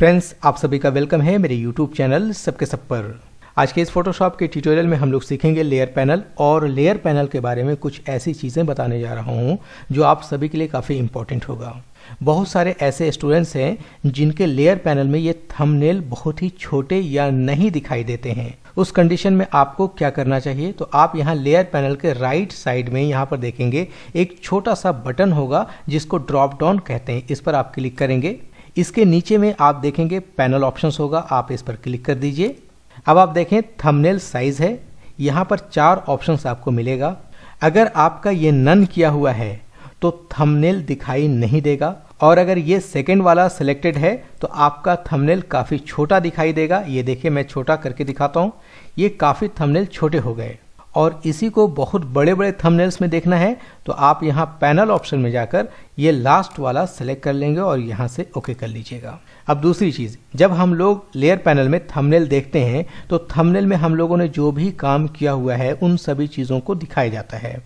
friends आप सभी का वेलकम है मेरे यूट्यूब चैनल सबके सब पर आज के इस फोटोशॉप के ट्यूटोरियल में हम लोग सीखेंगे लेयर पैनल और लेयर पैनल के बारे में कुछ ऐसी चीज़ें बताने जा रहा हूँ जो आप सभी के लिए काफ़ी इंपॉर्टेंट होगा बहुत सारे ऐसे स्टूडेंट्स हैं जिनके लेयर पैनल में ये थंबनेल बहुत ही छोटे या नहीं दिखाई देते हैं उस कंडीशन में आपको क्या करना चाहिए तो आप यहाँ लेयर पैनल के राइट साइड में यहाँ पर देखेंगे एक छोटा सा बटन होगा जिसको ड्रॉप डाउन कहते हैं इस पर आप क्लिक करेंगे इसके नीचे में आप देखेंगे पैनल ऑप्शंस होगा आप इस पर क्लिक कर दीजिए अब आप देखें थंबनेल साइज है यहाँ पर चार ऑप्शंस आपको मिलेगा अगर आपका ये नन किया हुआ है तो थंबनेल दिखाई नहीं देगा और अगर ये सेकेंड वाला सिलेक्टेड है तो आपका थंबनेल काफ़ी छोटा दिखाई देगा ये देखिए मैं छोटा करके दिखाता हूँ ये काफ़ी थंबनेल छोटे हो गए और इसी को बहुत बड़े बड़े थंबनेल्स में देखना है तो आप यहाँ पैनल ऑप्शन में जाकर ये लास्ट वाला सेलेक्ट कर लेंगे और यहाँ से ओके कर लीजिएगा अब दूसरी चीज़ जब हम लोग लेयर पैनल में थंबनेल देखते हैं तो थंबनेल में हम लोगों ने जो भी काम किया हुआ है उन सभी चीज़ों को दिखाया जाता है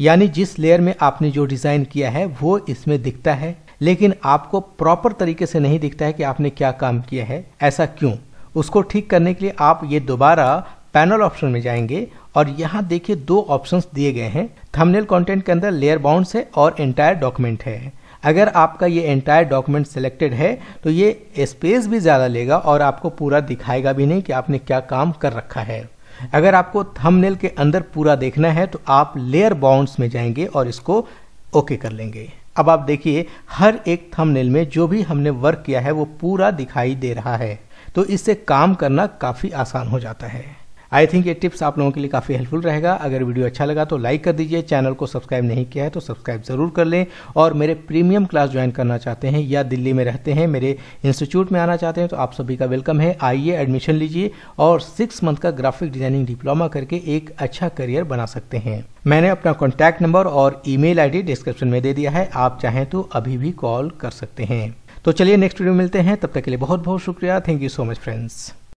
यानी जिस लेयर में आपने जो डिज़ाइन किया है वो इसमें दिखता है लेकिन आपको प्रॉपर तरीके से नहीं दिखता है कि आपने क्या काम किया है ऐसा क्यों उसको ठीक करने के लिए आप ये दोबारा पैनल ऑप्शन में जाएंगे और यहाँ देखिए दो ऑप्शंस दिए गए हैं थंबनेल कंटेंट के अंदर लेयर बाउंड है और एंटायर डॉक्यूमेंट है अगर आपका ये एंटायर डॉक्यूमेंट सिलेक्टेड है तो ये स्पेस भी ज़्यादा लेगा और आपको पूरा दिखाएगा भी नहीं कि आपने क्या काम कर रखा है अगर आपको थंबनेल के अंदर पूरा देखना है तो आप लेयर बाउंड्स में जाएंगे और इसको ओके कर लेंगे अब आप देखिए हर एक थंबनेल में जो भी हमने वर्क किया है वो पूरा दिखाई दे रहा है तो इससे काम करना काफ़ी आसान हो जाता है आई थिंक ये टिप्स आप लोगों के लिए काफ़ी हेल्पफुल रहेगा अगर वीडियो अच्छा लगा तो लाइक कर दीजिए चैनल को सब्सक्राइब नहीं किया है तो सब्सक्राइब ज़रूर कर लें और मेरे प्रीमियम क्लास ज्वाइन करना चाहते हैं या दिल्ली में रहते हैं मेरे इंस्टीट्यूट में आना चाहते हैं तो आप सभी का वेलकम है आइए एडमिशन लीजिए और सिक्स मंथ का ग्राफिक डिजाइनिंग डिप्लोमा करके एक अच्छा करियर बना सकते हैं मैंने अपना कॉन्टैक्ट नंबर और ई मेल डिस्क्रिप्शन में दे दिया है आप चाहें तो अभी भी कॉल कर सकते हैं तो चलिए नेक्स्ट वीडियो मिलते हैं तब तक के लिए बहुत बहुत शुक्रिया thank you so much friends